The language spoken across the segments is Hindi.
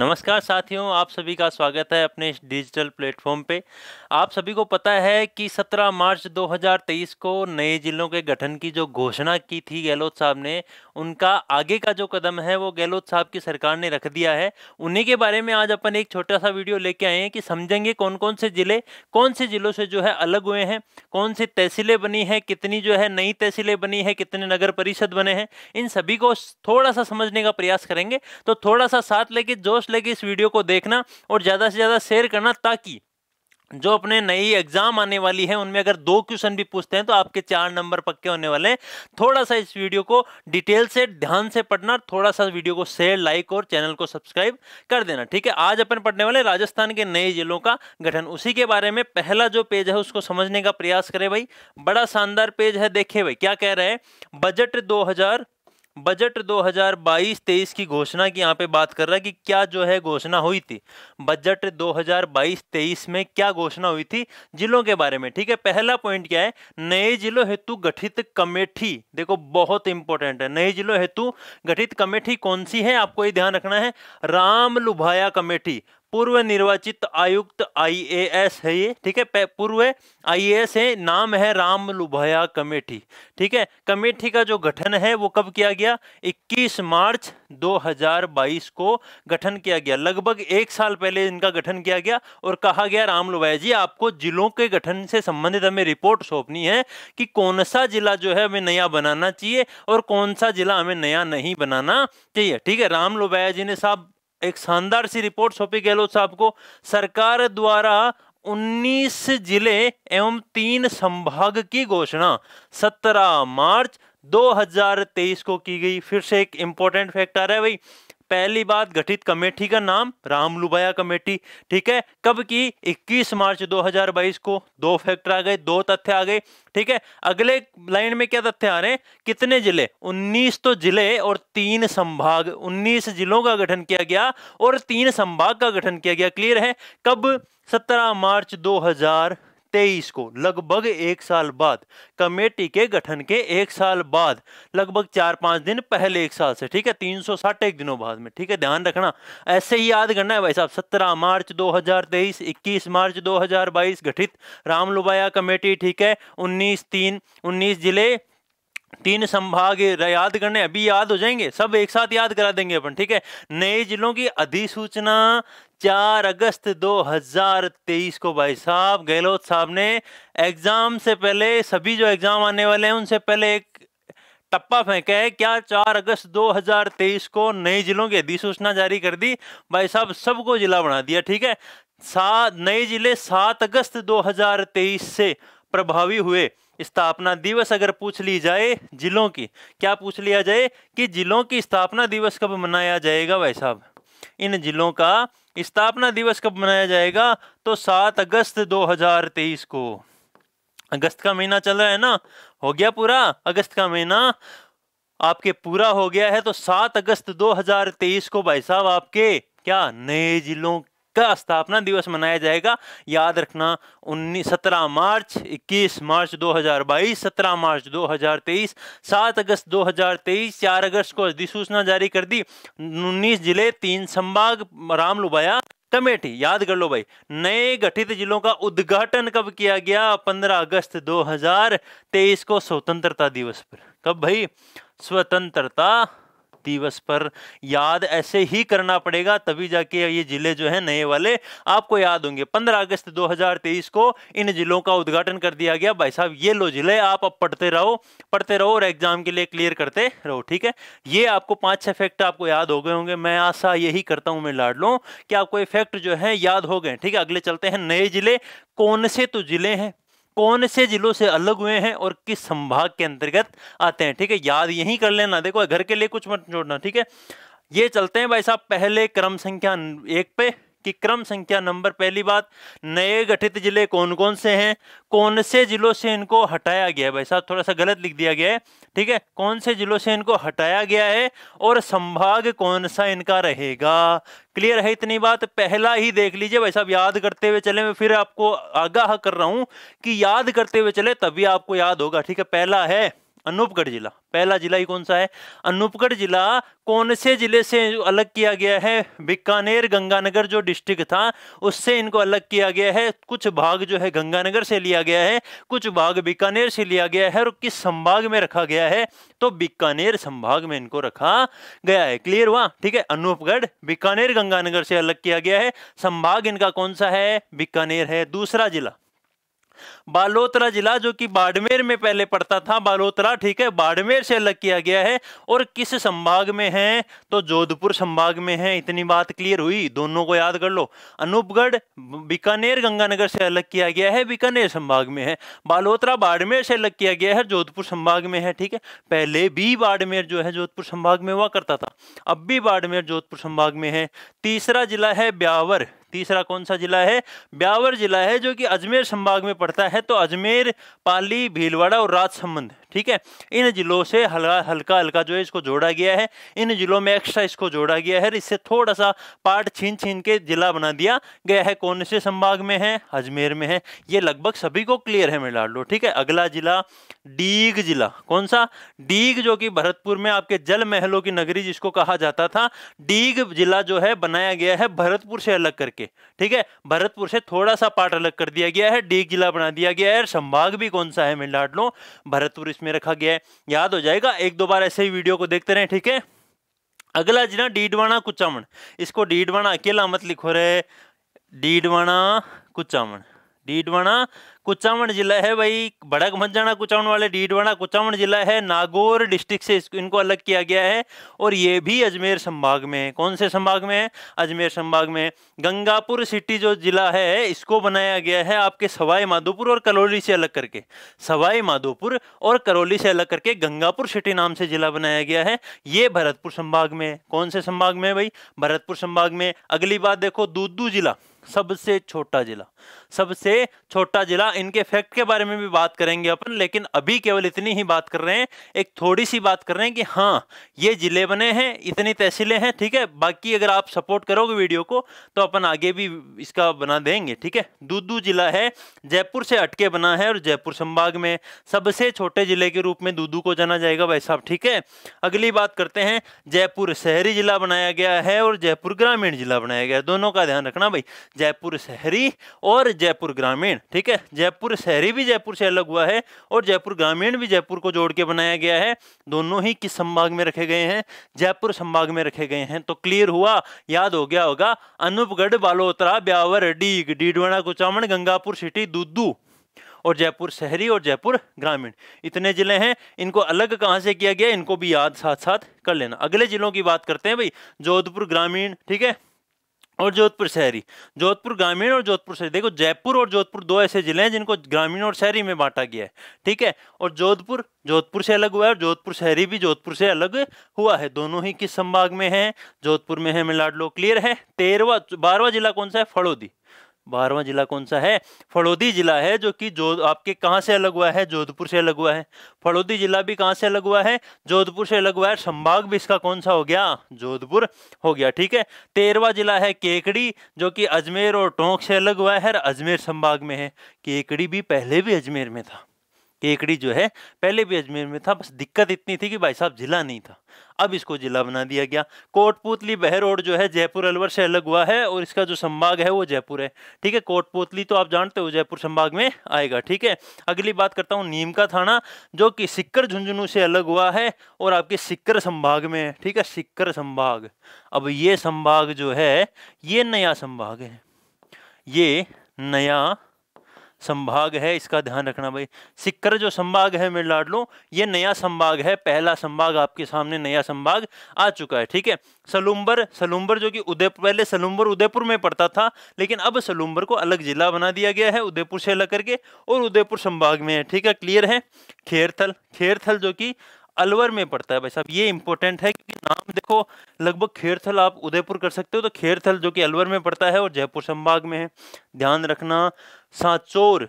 नमस्कार साथियों आप सभी का स्वागत है अपने इस डिजिटल प्लेटफॉर्म पे आप सभी को पता है कि 17 मार्च 2023 को नए जिलों के गठन की जो घोषणा की थी गहलोत साहब ने उनका आगे का जो कदम है वो गहलोत साहब की सरकार ने रख दिया है उन्हीं के बारे में आज अपन एक छोटा सा वीडियो लेके आए हैं कि समझेंगे कौन कौन से ज़िले कौन से ज़िलों से जो है अलग हुए हैं कौन सी तहसीलें बनी हैं कितनी जो है नई तहसीलें बनी है कितने नगर परिषद बने हैं इन सभी को थोड़ा सा समझने का प्रयास करेंगे तो थोड़ा सा साथ लेके जोश लेके इस वीडियो को देखना और ज़्यादा से ज़्यादा शेयर करना ताकि जो अपने नई एग्जाम आने वाली है उनमें अगर दो क्वेश्चन भी पूछते हैं तो आपके चार नंबर पक्के होने वाले हैं थोड़ा सा इस वीडियो को डिटेल से ध्यान से पढ़ना थोड़ा सा वीडियो को शेयर लाइक और चैनल को सब्सक्राइब कर देना ठीक है आज अपन पढ़ने वाले राजस्थान के नए जिलों का गठन उसी के बारे में पहला जो पेज है उसको समझने का प्रयास करें भाई बड़ा शानदार पेज है देखे भाई क्या कह रहे हैं बजट दो हजार बजट 2022-23 की घोषणा की यहाँ पे बात कर रहा है कि क्या जो है घोषणा हुई थी बजट 2022-23 में क्या घोषणा हुई थी जिलों के बारे में ठीक है पहला पॉइंट क्या है नए जिलों हेतु गठित कमेटी देखो बहुत इंपॉर्टेंट है नए जिलों हेतु गठित कमेटी कौन सी है आपको ये ध्यान रखना है राम लुभाया कमेटी पूर्व निर्वाचित आयुक्त आईएएस है ये ठीक है पूर्व आईएएस है नाम है राम लुभाया कमेटी ठीक है कमेटी का जो गठन है वो कब किया गया 21 मार्च 2022 को गठन किया गया लगभग एक साल पहले इनका गठन किया गया और कहा गया राम लुभाया जी आपको जिलों के गठन से संबंधित हमें रिपोर्ट सौंपनी है कि कौन सा जिला जो है हमें नया बनाना चाहिए और कौन सा जिला हमें नया नहीं बनाना चाहिए ठीक है राम लुभाया जी ने साहब एक शानदार सी रिपोर्ट सौंपी गहलोत साहब को सरकार द्वारा 19 जिले एवं तीन संभाग की घोषणा 17 मार्च 2023 को की गई फिर से एक इंपॉर्टेंट फैक्ट आ रहा है भाई पहली बात गठित कमेटी का नाम रामलुबाया कमेटी ठीक है कब की 21 मार्च 2022 को दो फैक्टर आ गए दो तथ्य आ गए ठीक है अगले लाइन में क्या तथ्य आ रहे हैं कितने जिले 19 तो जिले और तीन संभाग 19 जिलों का गठन किया गया और तीन संभाग का गठन किया गया क्लियर है कब 17 मार्च तेईस को लगभग एक साल बाद कमेटी के गठन के एक साल बाद लगभग चार पांच दिन पहले एक साल से ठीक है तीन सौ साठ एक दिनों बाद में ठीक है ध्यान रखना ऐसे ही याद करना है भाई साहब सत्रह मार्च दो हजार तेईस इक्कीस मार्च दो हजार बाईस गठित रामलुबाया कमेटी ठीक है उन्नीस तीन उन्नीस जिले तीन संभाग याद करने अभी याद हो जाएंगे सब एक साथ याद करा देंगे अपन ठीक है नए जिलों की अधिसूचना चार अगस्त 2023 को भाई साहब गहलोत साहब ने एग्ज़ाम से पहले सभी जो एग्ज़ाम आने वाले हैं उनसे पहले एक टप्पा फेंका है क्या चार अगस्त 2023 को नए जिलों की अधिसूचना जारी कर दी भाई साहब सबको जिला बना दिया ठीक है सात नए जिले सात अगस्त 2023 से प्रभावी हुए स्थापना दिवस अगर पूछ ली जाए जिलों की क्या पूछ लिया जाए कि जिलों की स्थापना दिवस कब मनाया जाएगा भाई साहब इन जिलों का स्थापना दिवस कब मनाया जाएगा तो सात अगस्त 2023 को अगस्त का महीना चल रहा है ना हो गया पूरा अगस्त का महीना आपके पूरा हो गया है तो सात अगस्त 2023 को भाई साहब आपके क्या नए जिलों का स्थापना दिवस मनाया जाएगा याद रखना उन्नीस सत्रह मार्च इक्कीस मार्च 2022 सत्रह मार्च 2023 सात अगस्त 2023 चार अगस्त को अधिसूचना जारी कर दी उन्नीस जिले तीन संभाग राम लुबाया कमेटी याद कर लो भाई नए गठित जिलों का उद्घाटन कब किया गया 15 अगस्त 2023 को स्वतंत्रता दिवस पर कब भाई स्वतंत्रता दिवस पर याद ऐसे ही करना पड़ेगा तभी जाके ये जिले जो है नए वाले आपको याद होंगे 15 अगस्त 2023 को इन जिलों का उद्घाटन कर दिया गया भाई साहब ये लो जिले आप अब पढ़ते रहो पढ़ते रहो और एग्जाम के लिए क्लियर करते रहो ठीक है ये आपको पांच छह फैक्ट आपको याद हो गए होंगे मैं आशा यही करता हूं मैं लाड लो कि आपको ये फैक्ट जो है याद हो गए ठीक है अगले चलते हैं नए जिले कौन से तो जिले हैं कौन से जिलों से अलग हुए हैं और किस संभाग के अंतर्गत आते हैं ठीक है याद यही कर लेना देखो घर के लिए कुछ मत जोड़ना ठीक है ये चलते हैं भाई साहब पहले क्रम संख्या एक पे कि क्रम संख्या नंबर पहली बात नए गठित जिले कौन कौन से हैं कौन से जिलों से इनको हटाया गया है भाई साहब थोड़ा सा गलत लिख दिया गया है ठीक है कौन से जिलों से इनको हटाया गया है और संभाग कौन सा इनका रहेगा क्लियर है इतनी बात पहला ही देख लीजिए भाई साहब याद करते हुए चले मैं फिर आपको आगाह कर रहा हूं कि याद करते हुए चले तभी आपको याद होगा ठीक है पहला है अनूपगढ़ जिला पहला जिला ही कौन सा है अनूपगढ़ जिला कौन से जिले से अलग किया गया है बीकानेर गंगानगर जो डिस्ट्रिक्ट था उससे इनको अलग किया गया है कुछ भाग जो है गंगानगर से लिया गया है कुछ भाग बीकानेर से लिया गया है और किस संभाग में रखा गया है तो बीकानेर संभाग में इनको रखा गया है क्लियर हुआ ठीक है अनूपगढ़ बीकानेर गंगानगर से अलग किया गया है संभाग इनका कौन सा है बीकानेर है दूसरा जिला बालोतरा जिला जो कि बाड़मेर में पहले पड़ता था बालोतरा ठीक है बाड़मेर से अलग किया गया है और किस संभाग में है तो जोधपुर संभाग में है इतनी बात क्लियर हुई दोनों को याद कर लो अनूपगढ़ बीकानेर गंगानगर से अलग किया गया है बीकानेर संभाग में है बालोतरा बाड़मेर से अलग किया गया है जोधपुर संभाग में है ठीक है पहले भी बाड़मेर जो है जोधपुर संभाग में हुआ करता था अब भी बाड़मेर जोधपुर संभाग में है तीसरा जिला है ब्यावर तीसरा कौन सा जिला है ब्यावर जिला है जो कि अजमेर संभाग में पड़ता है तो अजमेर पाली भीलवाड़ा और राजसमंद ठीक है इन जिलों से हल्का हल्का हल्का जो है इसको जोड़ा गया है इन जिलों में एक्स्ट्रा इसको जोड़ा गया है इससे थोड़ा सा पार्ट छीन छीन के जिला बना दिया गया है कौन से संभाग में है अजमेर में है ये लगभग सभी को क्लियर है मिला लो ठीक है अगला जिला डीग जिला कौन सा डीग जो कि भरतपुर में आपके जल महलों की नगरी जिसको कहा जाता था डीग जिला जो है बनाया गया है भरतपुर से अलग करके ठीक है भरतपुर से थोड़ा सा पार्ट अलग कर दिया गया है डीग जिला बना दिया गया है संभाग भी कौन सा है मिला लो भरतपुर लिस्ट में रखा गया है याद हो जाएगा एक दो बार ऐसे ही वीडियो को देखते रहें ठीक है अगला जी ना डीडवाणा कुचामण इसको डीडवाणा अकेला मत लिखो रहे डीडवाणा कुचामण डीडवाणा कुचावण जिला है भाई भड़क मंजाना कुचावण वाले डीडवाणा कुचावण जिला है नागौर डिस्ट्रिक्ट से इनको अलग किया गया है और ये भी अजमेर संभाग में है कौन से संभाग में है अजमेर संभाग में गंगापुर सिटी जो जिला है इसको बनाया गया है आपके सवाई माधोपुर और करौली से अलग करके सवाई माधोपुर और करौली से अलग करके गंगापुर सिटी नाम से जिला बनाया गया है ये भरतपुर संभाग में कौन से संभाग में भाई भरतपुर संभाग में अगली बात देखो दूदू जिला सबसे छोटा जिला सबसे छोटा जिला इनके फैक्ट के बारे में भी बात करेंगे अपन लेकिन अभी केवल इतनी ही बात कर रहे हैं एक थोड़ी सी बात कर रहे हैं कि हाँ ये जिले बने हैं इतनी तहसीलें हैं ठीक है बाकी अगर आप सपोर्ट करोगे वीडियो को तो अपन आगे भी इसका बना देंगे ठीक है दूदू जिला है जयपुर से अटके बना है और जयपुर संभाग में सबसे छोटे जिले के रूप में दूदू को जाना जाएगा भाई साहब ठीक है अगली बात करते हैं जयपुर शहरी जिला बनाया गया है और जयपुर ग्रामीण जिला बनाया गया है दोनों का ध्यान रखना भाई जयपुर शहरी और जयपुर ग्रामीण ठीक है जयपुर शहरी भी जयपुर से अलग हुआ है और जयपुर ग्रामीण भी जयपुर को जोड़ के बनाया गया है दोनों ही किस संभाग में रखे गए हैं जयपुर संभाग में रखे गए हैं तो क्लियर हुआ याद हो गया होगा अनूपगढ़ बालोतरा ब्यावर डीग डीडवाणा कुचामण गंगापुर सिटी दूदू और जयपुर शहरी और जयपुर ग्रामीण इतने जिले हैं इनको अलग कहाँ से किया गया इनको भी याद साथ साथ कर लेना अगले जिलों की बात करते हैं भाई जोधपुर ग्रामीण ठीक है और जोधपुर शहरी जोधपुर ग्रामीण और जोधपुर शहरी देखो जयपुर और जोधपुर दो ऐसे जिले हैं जिनको ग्रामीण और शहरी में बांटा गया है ठीक है और जोधपुर जोधपुर से अलग हुआ है और जोधपुर शहरी भी जोधपुर से अलग हुआ है दोनों ही किस संभाग में है जोधपुर में है मिलाड लो क्लियर है तेरहवा बारहवा जिला कौन सा है फड़ोदी बारहवां जिला कौन सा है फड़ौदी जिला है जो कि जो आपके कहाँ से अलग हुआ है जोधपुर से अलग हुआ है फड़ौदी जिला भी कहाँ से अलग हुआ है जोधपुर से अलग हुआ है संभाग भी इसका कौन सा हो गया जोधपुर हो गया ठीक है तेरवा जिला है केकड़ी जो कि अजमेर और टोंक से अलग हुआ है अजमेर संभाग में है केकड़ी भी पहले भी अजमेर में था केकड़ी जो है पहले भी अजमेर में था बस दिक्कत इतनी थी कि भाई साहब जिला नहीं था अब इसको जिला बना दिया गया कोटपुतली बहरोड जो है जयपुर अलवर से अलग हुआ है और इसका जो संभाग है वो जयपुर है ठीक है कोटपुतली तो आप जानते हो जयपुर संभाग में आएगा ठीक है अगली बात करता हूँ नीम का थाना जो कि सिक्कर झुंझुनू से अलग हुआ है और आपके सिक्कर संभाग में है ठीक है सिक्कर संभाग अब ये संभाग जो है ये नया संभाग है ये नया संभाग है इसका ध्यान रखना भाई सिक्कर जो संभाग है मेरे लाडलो ये नया संभाग है पहला संभाग आपके सामने नया संभाग आ चुका है ठीक है सलूम्बर सलूम्बर जो कि उदयपुर पहले सलूम्बर उदयपुर में पड़ता था लेकिन अब सलूम्बर को अलग जिला बना दिया गया है उदयपुर से अलग करके और उदयपुर संभाग में है ठीक है क्लियर है खेरथल खेरथल जो कि अलवर में पड़ता है भाई साहब ये इंपॉर्टेंट है क्योंकि नाम देखो लगभग खेरथल आप उदयपुर कर सकते हो तो खेरथल जो कि अलवर में पड़ता है और जयपुर संभाग में है ध्यान रखना सांचोर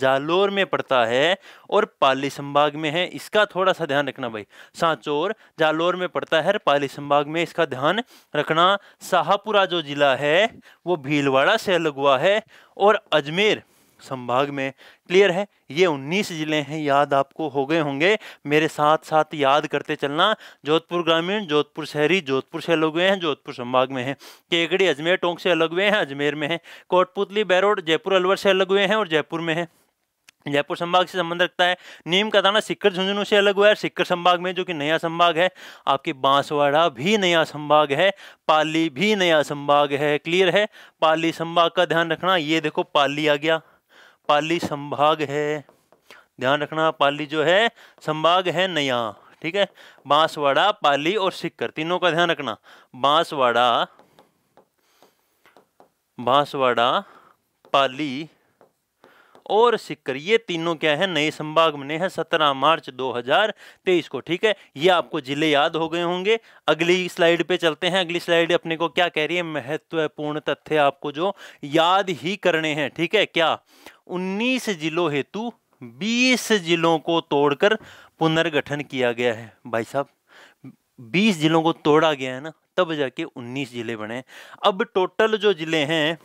जालोर में पड़ता है और पाली संभाग में है इसका थोड़ा सा ध्यान रखना भाई सांचोर जालोर में पड़ता है पाली संभाग में इसका ध्यान रखना शाहपुरा जो जिला है वो भीलवाड़ा से अलग हुआ है और अजमेर संभाग में क्लियर है ये 19 ज़िले हैं याद आपको हो गए होंगे मेरे साथ साथ याद करते चलना जोधपुर ग्रामीण जोधपुर शहरी जोधपुर से अलग हुए हैं जोधपुर संभाग में हैं केकड़ी अजमेर टोंक से अलग हुए हैं अजमेर में हैं कोटपुतली बैरोड जयपुर अलवर से अलग हुए हैं और जयपुर में हैं जयपुर संभाग से संबंध रखता है नीम का दाना सिक्कर झुंझुनू से अलग हुआ है सिक्कर संभाग में जो कि नया संभाग है आपकी बांसवाड़ा भी नया संभाग है पाली भी नया संभाग है क्लियर है पाली संभाग का ध्यान रखना ये देखो पाली आ गया पाली संभाग है ध्यान रखना पाली जो है संभाग है नया ठीक है बांसवाड़ा पाली और सिक्कर तीनों का ध्यान रखना बांसवाड़ा बांसवाड़ा पाली और सिक्कर ये तीनों क्या है नए संभाग में है सत्रह मार्च 2023 को ठीक है ये आपको जिले याद हो गए होंगे अगली स्लाइड पे चलते हैं अगली स्लाइड अपने को क्या कह रही है महत्वपूर्ण तथ्य आपको जो याद ही करने हैं ठीक है क्या उन्नीस जिलों हेतु बीस जिलों को तोड़कर पुनर्गठन किया गया है भाई साहब बीस जिलों को तोड़ा गया है ना तब जाके उन्नीस जिले बने अब टोटल जो जिले हैं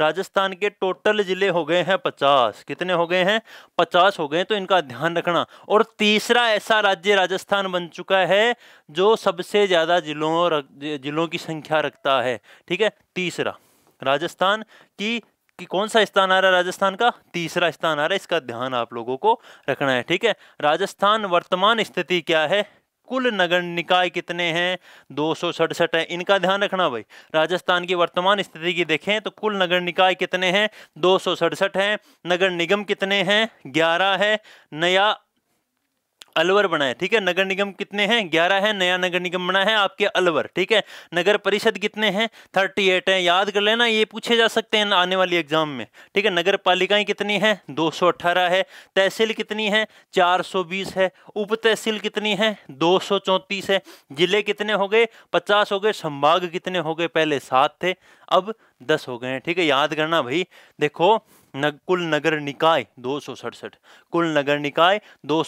राजस्थान के टोटल ज़िले हो गए हैं पचास कितने हो गए हैं पचास हो गए तो इनका ध्यान रखना और तीसरा ऐसा राज्य राजस्थान बन चुका है जो सबसे ज़्यादा जिलों जिलों की संख्या रखता है ठीक है तीसरा राजस्थान की कि कौन सा स्थान आ रहा है राजस्थान का तीसरा स्थान आ रहा है इसका ध्यान आप लोगों को रखना है ठीक है राजस्थान वर्तमान स्थिति क्या है कुल नगर निकाय कितने हैं दो सौ सड़सठ है इनका ध्यान रखना भाई राजस्थान की वर्तमान स्थिति की देखें तो कुल नगर निकाय कितने हैं दो सौ सड़सठ हैं नगर निगम कितने हैं ग्यारह है नया अलवर बना है ठीक है नगर निगम कितने हैं ग्यारह है नया नगर निगम बना है आपके अलवर ठीक है नगर परिषद कितने हैं थर्टी एट हैं याद कर लेना ये पूछे जा सकते हैं आने वाली एग्जाम में ठीक है नगर पालिकाएँ कितनी हैं दो सौ अट्ठारह है तहसील कितनी है चार सौ बीस है उप तहसील कितनी है दो सौ चौंतीस है जिले कितने हो गए पचास हो गए संभाग कितने हो गए पहले सात थे अब दस हो गए हैं ठीक है याद करना भाई देखो न, कुल नगर निकाय दो कुल नगर निकाय दो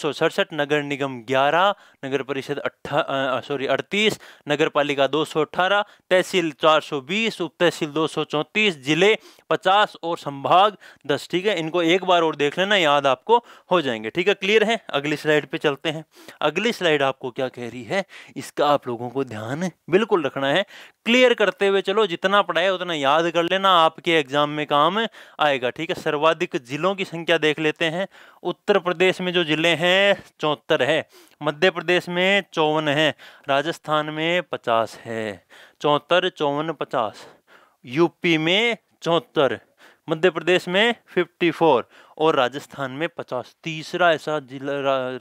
नगर निगम 11 नगर परिषद अट्ठा सॉरी 38 नगर पालिका दो तहसील 420 उप तहसील चौंतीस जिले 50 और संभाग 10 ठीक है इनको एक बार और देख लेना याद आपको हो जाएंगे ठीक है क्लियर है अगली स्लाइड पे चलते हैं अगली स्लाइड आपको क्या कह रही है इसका आप लोगों को ध्यान बिल्कुल रखना है क्लियर करते हुए चलो जितना पढ़ाया उतना याद याद कर लेना आपके एग्जाम में काम आएगा ठीक है सर्वाधिक जिलों की संख्या देख लेते हैं उत्तर प्रदेश में जो ज़िले हैं चौहत्तर है मध्य प्रदेश में चौवन है राजस्थान में पचास है चौहत्तर चौवन पचास यूपी में चौहत्तर मध्य प्रदेश में 54 और राजस्थान में 50 तीसरा ऐसा जिला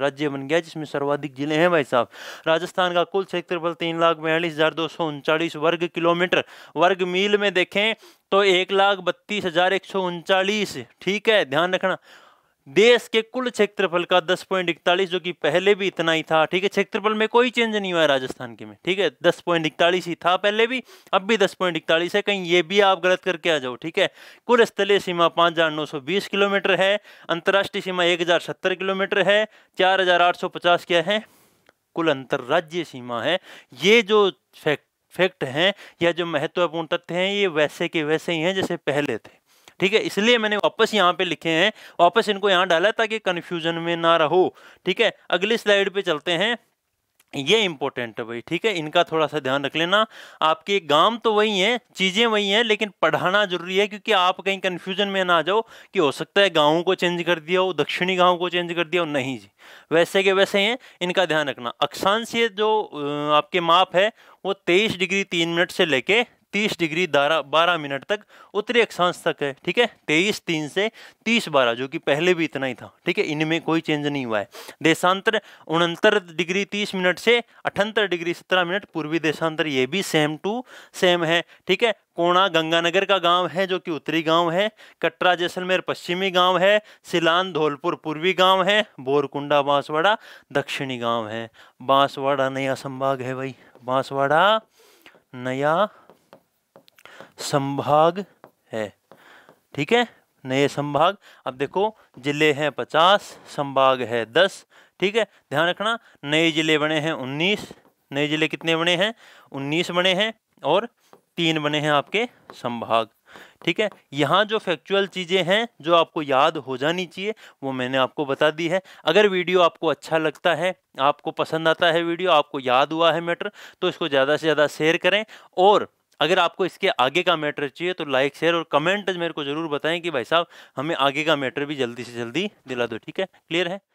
राज्य बन गया जिसमें सर्वाधिक जिले हैं भाई साहब राजस्थान का कुल क्षेत्रफल तीन लाख बयालीस हज़ार दो सौ उनचालीस वर्ग किलोमीटर वर्ग मील में देखें तो एक लाख बत्तीस हज़ार एक सौ उनचालीस ठीक है ध्यान रखना देश के कुल क्षेत्रफल का दस पॉइंट इकतालीस जो कि पहले भी इतना ही था ठीक है क्षेत्रफल में कोई चेंज नहीं हुआ है राजस्थान के में ठीक है दस पॉइंट इकतालीस ही था पहले भी अब भी दस पॉइंट इकतालीस है कहीं ये भी आप गलत करके आ जाओ ठीक है कुल स्थलीय सीमा पाँच हज़ार नौ सौ बीस किलोमीटर है अंतर्राष्ट्रीय सीमा एक हज़ार सत्तर किलोमीटर है चार हज़ार आठ सौ पचास क्या है कुल अंतर्राज्यीय सीमा है ये जो फैक्ट फैक्ट हैं या जो महत्वपूर्ण तथ्य हैं ये वैसे के वैसे ही हैं जैसे पहले थे ठीक है इसलिए मैंने वापस यहाँ पे लिखे हैं वापस इनको यहाँ डाला ताकि कन्फ्यूजन में ना रहो ठीक है अगली स्लाइड पे चलते हैं ये इंपॉर्टेंट है भाई ठीक है इनका थोड़ा सा ध्यान रख लेना आपके गांव तो वही हैं चीज़ें वही हैं लेकिन पढ़ाना जरूरी है क्योंकि आप कहीं कन्फ्यूजन में ना आ जाओ कि हो सकता है गाँव को चेंज कर दिया हो दक्षिणी गाँव को चेंज कर दिया हो नहीं जी वैसे के वैसे हैं इनका ध्यान रखना अक्षांशीय जो आपके माप है वो तेईस डिग्री तीन मिनट से लेके तीस डिग्री दारा बारह मिनट तक उत्तरी अक्षांश तक है ठीक है तेईस तीन से तीस बारह जो कि पहले भी इतना ही था ठीक है इनमें कोई चेंज नहीं हुआ है देशांतर उनहत्तर डिग्री तीस मिनट से अठहत्तर डिग्री सत्रह मिनट पूर्वी देशांतर ये भी सेम टू सेम है ठीक है कोणा गंगानगर का गांव है जो कि उत्तरी गांव है कटरा जैसलमेर पश्चिमी गांव है सिलान धौलपुर पूर्वी गांव है बोरकुंडा बांसवाड़ा दक्षिणी गांव है बांसवाड़ा नया संभाग है भाई बांसवाड़ा नया संभाग है ठीक है नए संभाग अब देखो जिले हैं पचास संभाग है दस ठीक है ध्यान रखना नए जिले बने हैं उन्नीस नए जिले कितने बने हैं उन्नीस बने हैं और तीन बने हैं आपके संभाग ठीक है यहाँ जो फैक्चुअल चीज़ें हैं जो आपको याद हो जानी चाहिए वो मैंने आपको बता दी है अगर वीडियो आपको अच्छा लगता है आपको पसंद आता है वीडियो आपको याद हुआ है मैटर तो इसको ज़्यादा से ज़्यादा शेयर करें और अगर आपको इसके आगे का मैटर चाहिए तो लाइक शेयर और कमेंट मेरे को ज़रूर बताएं कि भाई साहब हमें आगे का मैटर भी जल्दी से जल्दी दिला दो ठीक है क्लियर है